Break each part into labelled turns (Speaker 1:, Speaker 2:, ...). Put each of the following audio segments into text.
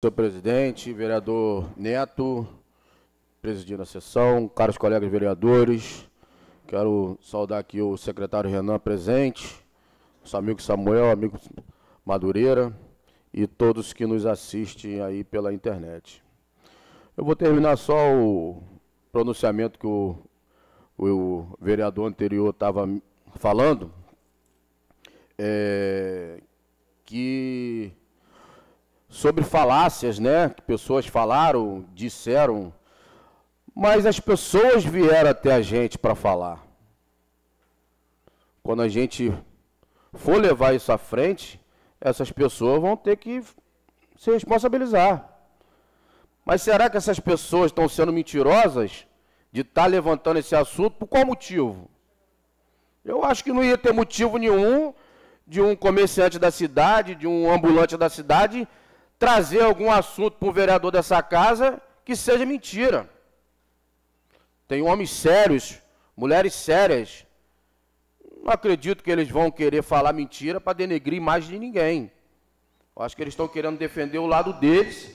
Speaker 1: Senhor presidente, vereador Neto, presidindo a sessão, caros colegas vereadores, quero saudar aqui o secretário Renan presente, nosso amigo Samuel, amigo Madureira e todos que nos assistem aí pela internet. Eu vou terminar só o pronunciamento que o, o vereador anterior estava falando, é, que sobre falácias, né? Que pessoas falaram, disseram, mas as pessoas vieram até a gente para falar. Quando a gente for levar isso à frente, essas pessoas vão ter que se responsabilizar. Mas será que essas pessoas estão sendo mentirosas de estar tá levantando esse assunto? Por qual motivo? Eu acho que não ia ter motivo nenhum de um comerciante da cidade, de um ambulante da cidade, trazer algum assunto para um vereador dessa casa que seja mentira. Tem homens sérios, mulheres sérias. Não acredito que eles vão querer falar mentira para denegrir mais de ninguém. Eu acho que eles estão querendo defender o lado deles,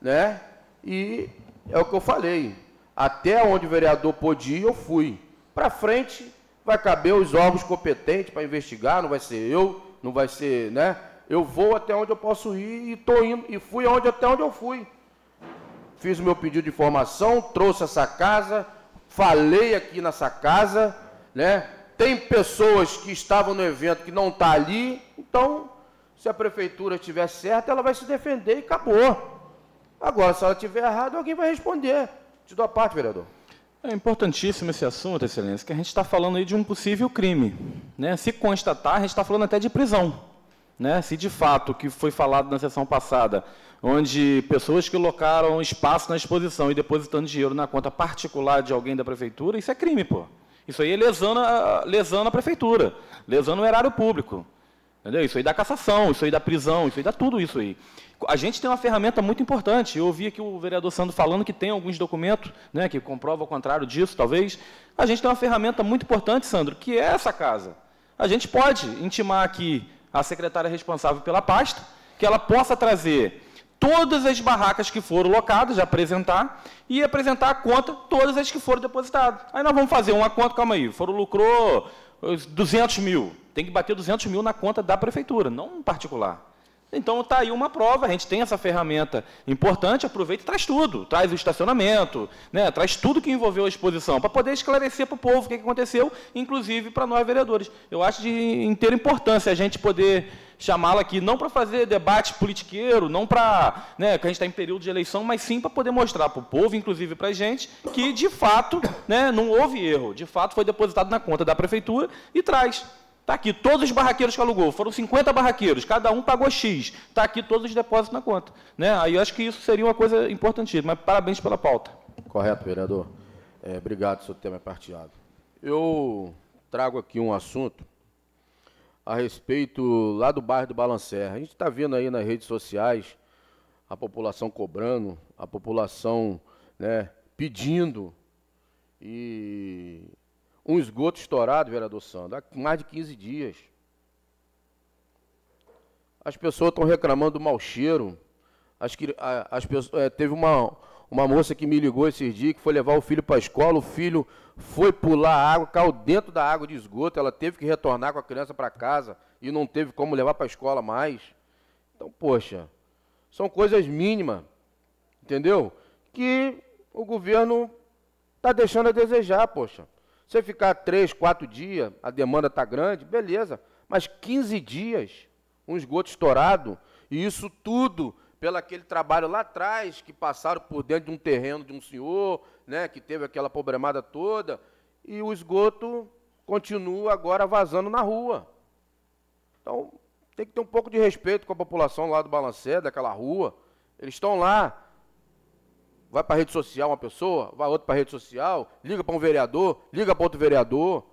Speaker 1: né? E é o que eu falei. Até onde o vereador podia, eu fui. Para frente, vai caber os órgãos competentes para investigar, não vai ser eu, não vai ser, né? Eu vou até onde eu posso ir e estou indo e fui onde, até onde eu fui. Fiz o meu pedido de informação, trouxe essa casa, falei aqui nessa casa, né? Tem pessoas que estavam no evento que não tá ali, então se a prefeitura estiver certa, ela vai se defender e acabou.
Speaker 2: Agora, se ela estiver errada, alguém vai responder. Te dou a parte, vereador. É importantíssimo esse assunto, Excelência, que a gente está falando aí de um possível crime. Né? Se constatar, a gente está falando até de prisão. Né? Se de fato o que foi falado na sessão passada, onde pessoas que locaram espaço na exposição e depositando dinheiro na conta particular de alguém da prefeitura, isso é crime, pô. Isso aí é lesando a, lesando a prefeitura, lesando o erário público. Entendeu? Isso aí dá cassação, isso aí dá prisão, isso aí dá tudo isso aí. A gente tem uma ferramenta muito importante. Eu ouvi aqui o vereador Sandro falando que tem alguns documentos né, que comprovam o contrário disso, talvez. A gente tem uma ferramenta muito importante, Sandro, que é essa casa. A gente pode intimar aqui a secretária responsável pela pasta, que ela possa trazer todas as barracas que foram locadas, apresentar, e apresentar a conta todas as que foram depositadas. Aí nós vamos fazer uma conta, calma aí, foram lucrou 200 mil, tem que bater 200 mil na conta da prefeitura, não particular. Então está aí uma prova, a gente tem essa ferramenta importante, aproveita e traz tudo. Traz o estacionamento, né? traz tudo que envolveu a exposição, para poder esclarecer para o povo o que aconteceu, inclusive para nós vereadores. Eu acho de inteira importância a gente poder chamá-la aqui, não para fazer debate politiqueiro, não para né, que a gente está em período de eleição, mas sim para poder mostrar para o povo, inclusive para a gente, que de fato né, não houve erro, de fato foi depositado na conta da prefeitura e traz. Está aqui todos os barraqueiros que alugou, foram 50 barraqueiros, cada um pagou X. Está aqui todos os depósitos na conta. Né? Aí eu acho que isso seria uma coisa importantíssima. Mas parabéns pela pauta. Correto, vereador. É, obrigado, seu tema é partilhado.
Speaker 1: Eu trago aqui um assunto a respeito lá do bairro do Balancerra. A gente está vendo aí nas redes sociais a população cobrando, a população né, pedindo. E um esgoto estourado, vereador Sandro, há mais de 15 dias. As pessoas estão reclamando do mau cheiro. As, as é, teve uma, uma moça que me ligou esses dias que foi levar o filho para a escola. O filho foi pular a água, caiu dentro da água de esgoto. Ela teve que retornar com a criança para casa e não teve como levar para a escola mais. Então, poxa, são coisas mínimas, entendeu? Que o governo está deixando a desejar, poxa. Você ficar três, quatro dias, a demanda está grande, beleza. Mas 15 dias, um esgoto estourado, e isso tudo pelo aquele trabalho lá atrás, que passaram por dentro de um terreno de um senhor, né, que teve aquela problemada toda, e o esgoto continua agora vazando na rua. Então, tem que ter um pouco de respeito com a população lá do Balancé, daquela rua. Eles estão lá, vai para a rede social uma pessoa, vai outro para a rede social, liga para um vereador, liga para outro vereador.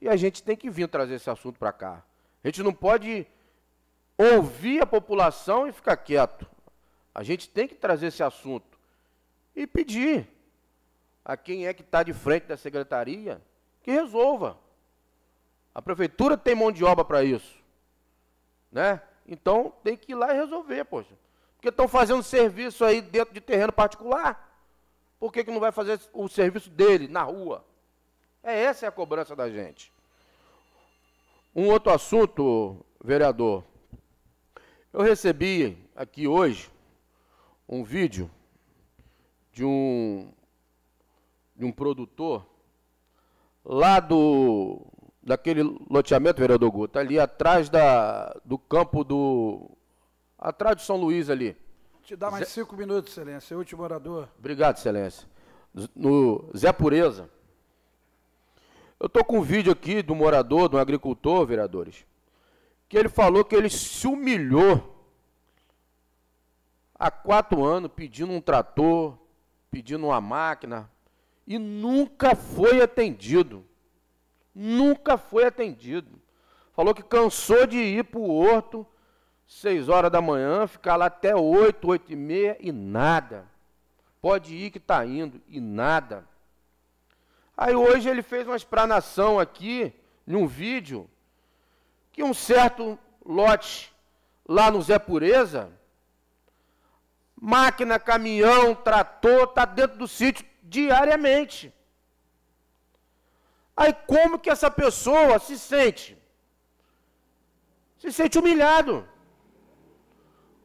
Speaker 1: E a gente tem que vir trazer esse assunto para cá. A gente não pode ouvir a população e ficar quieto. A gente tem que trazer esse assunto e pedir a quem é que está de frente da secretaria que resolva. A prefeitura tem mão de obra para isso. Né? Então tem que ir lá e resolver, poxa. Porque estão fazendo serviço aí dentro de terreno particular por que, que não vai fazer o serviço dele na rua? É essa é a cobrança da gente. Um outro assunto, vereador. Eu recebi aqui hoje um vídeo de um, de um produtor lá do daquele loteamento, vereador Guto, ali atrás da, do campo do. atrás de São Luís ali.
Speaker 3: Te dá mais Zé... cinco minutos, excelência. Último orador.
Speaker 1: Obrigado, excelência. No Zé Pureza. Eu estou com um vídeo aqui de um morador, de um agricultor, vereadores, que ele falou que ele se humilhou há quatro anos pedindo um trator, pedindo uma máquina, e nunca foi atendido. Nunca foi atendido. Falou que cansou de ir para o horto, seis horas da manhã, ficar lá até oito, oito e meia e nada. Pode ir que está indo e nada. Aí hoje ele fez uma explanação aqui, num vídeo, que um certo lote lá no Zé Pureza, máquina, caminhão, trator, está dentro do sítio diariamente. Aí como que essa pessoa se sente? Se sente humilhado.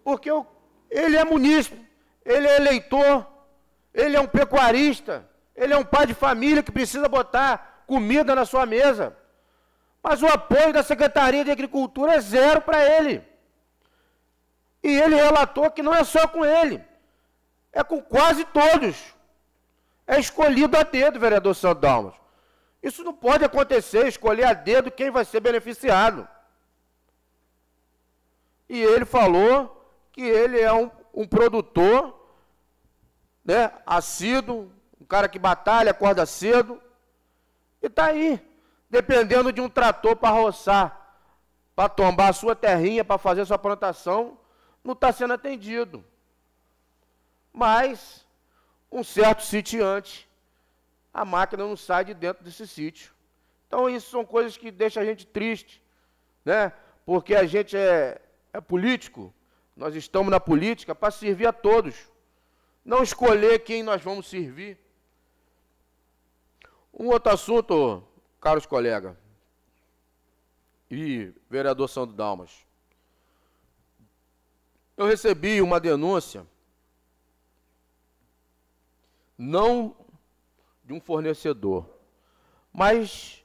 Speaker 1: Porque eu, ele é munícipe, ele é eleitor, ele é um pecuarista, ele é um pai de família que precisa botar comida na sua mesa. Mas o apoio da Secretaria de Agricultura é zero para ele. E ele relatou que não é só com ele, é com quase todos. É escolhido a dedo, vereador Santos Dalmas. Isso não pode acontecer, escolher a dedo quem vai ser beneficiado. E ele falou que ele é um, um produtor, né, assíduo, um cara que batalha, acorda cedo, e está aí, dependendo de um trator para roçar, para tombar a sua terrinha, para fazer a sua plantação, não está sendo atendido. Mas, um certo sitiante, a máquina não sai de dentro desse sítio. Então, isso são coisas que deixam a gente triste, né? porque a gente é, é político, nós estamos na política para servir a todos, não escolher quem nós vamos servir. Um outro assunto, caros colegas, e vereador Sandro Dalmas. Eu recebi uma denúncia, não de um fornecedor, mas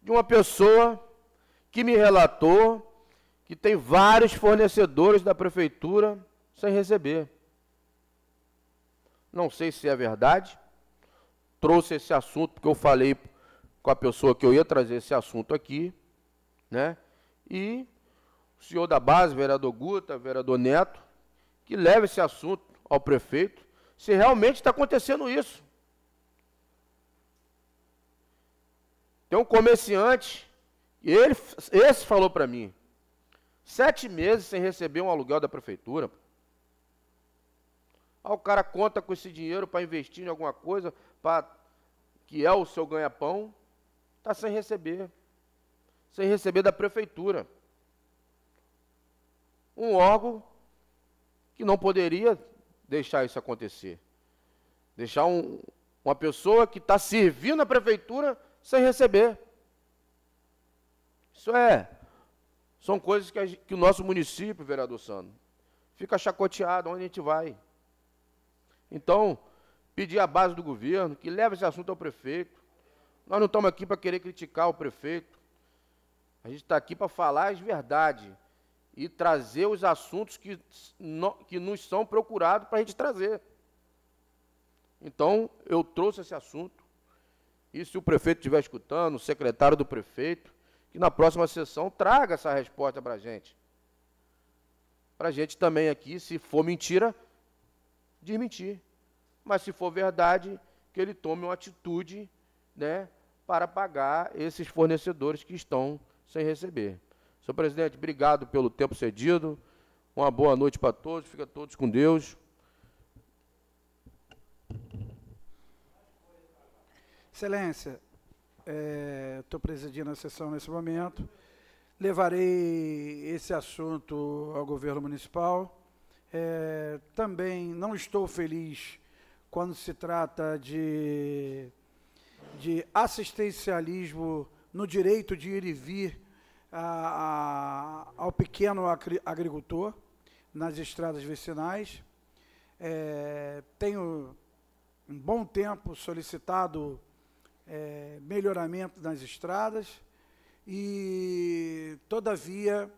Speaker 1: de uma pessoa que me relatou que tem vários fornecedores da prefeitura sem receber. Não sei se é verdade. Trouxe esse assunto porque eu falei com a pessoa que eu ia trazer esse assunto aqui, né? E o senhor da base, vereador Guta, vereador Neto, que leve esse assunto ao prefeito, se realmente está acontecendo isso. Tem um comerciante, ele, esse falou para mim, Sete meses sem receber um aluguel da prefeitura. Aí o cara conta com esse dinheiro para investir em alguma coisa, para que é o seu ganha-pão, está sem receber. Sem receber da prefeitura. Um órgão que não poderia deixar isso acontecer. Deixar um, uma pessoa que está servindo a prefeitura sem receber. Isso é são coisas que, que o nosso município, vereador Sano, fica chacoteado onde a gente vai. Então, pedir à base do governo que leve esse assunto ao prefeito. Nós não estamos aqui para querer criticar o prefeito. A gente está aqui para falar as verdades e trazer os assuntos que, no, que nos são procurados para a gente trazer. Então, eu trouxe esse assunto. E se o prefeito estiver escutando, o secretário do prefeito, que na próxima sessão traga essa resposta para a gente. Para a gente também aqui, se for mentira, desmentir. Mas se for verdade, que ele tome uma atitude né, para pagar esses fornecedores que estão sem receber. Senhor presidente, obrigado pelo tempo cedido. Uma boa noite para todos. Fica todos com Deus.
Speaker 3: Excelência, estou é, presidindo a sessão nesse momento. Levarei esse assunto ao governo municipal. É, também não estou feliz quando se trata de, de assistencialismo no direito de ir e vir a, a, ao pequeno agri agricultor nas estradas vicinais. É, tenho um bom tempo solicitado é, melhoramento nas estradas e, todavia,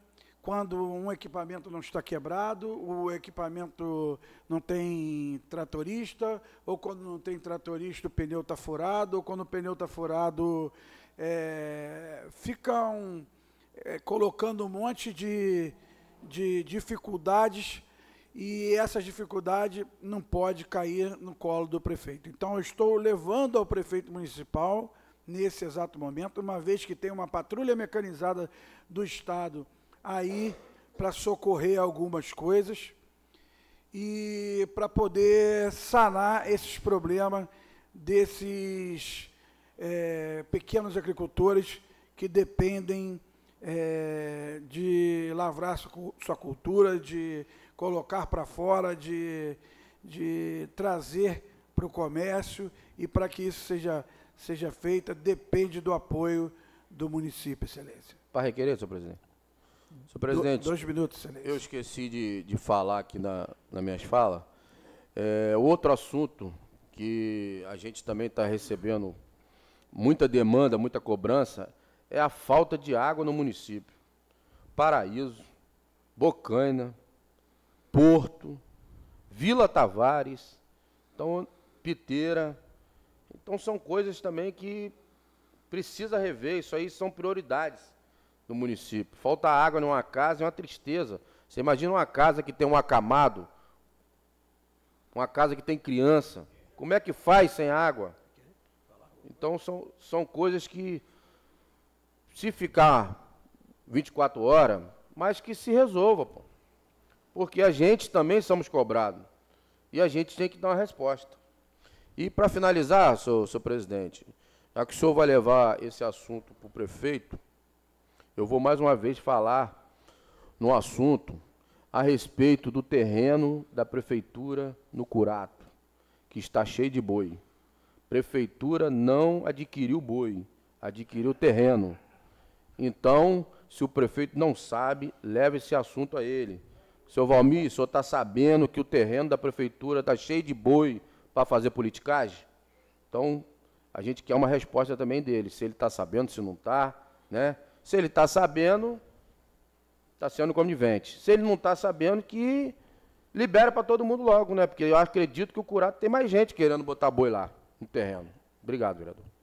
Speaker 3: quando um equipamento não está quebrado, o equipamento não tem tratorista, ou quando não tem tratorista o pneu está furado, ou quando o pneu está furado é, ficam é, colocando um monte de, de dificuldades e essa dificuldade não pode cair no colo do prefeito. Então, eu estou levando ao prefeito municipal, nesse exato momento, uma vez que tem uma patrulha mecanizada do Estado aí para socorrer algumas coisas e para poder sanar esses problemas desses é, pequenos agricultores que dependem é, de lavrar sua cultura, de colocar para fora, de, de trazer para o comércio e para que isso seja, seja feito, depende do apoio do município, excelência.
Speaker 1: Para requerer, senhor presidente? Senhor presidente. Do, dois minutos, excelência. Eu esqueci de, de falar aqui na, na minhas falas. É, outro assunto que a gente também está recebendo muita demanda, muita cobrança, é a falta de água no município. Paraíso, Bocaina, Porto, Vila Tavares, então Piteira. Então são coisas também que precisa rever, isso aí são prioridades do município. Falta água numa casa é uma tristeza. Você imagina uma casa que tem um acamado, uma casa que tem criança. Como é que faz sem água? Então são, são coisas que se ficar 24 horas, mas que se resolva, pô porque a gente também somos cobrados. E a gente tem que dar uma resposta. E para finalizar, senhor, senhor presidente, já que o senhor vai levar esse assunto para o prefeito, eu vou mais uma vez falar no assunto a respeito do terreno da prefeitura no Curato, que está cheio de boi. Prefeitura não adquiriu boi, adquiriu terreno. Então, se o prefeito não sabe, leve esse assunto a ele. Seu Valmir, o senhor está sabendo que o terreno da prefeitura está cheio de boi para fazer politicagem? Então, a gente quer uma resposta também dele, se ele está sabendo, se não está, né? Se ele está sabendo, está sendo conivente. Se ele não está sabendo, que libera para todo mundo logo, né? Porque eu acredito que o curado tem mais gente querendo botar boi lá no terreno. Obrigado, vereador.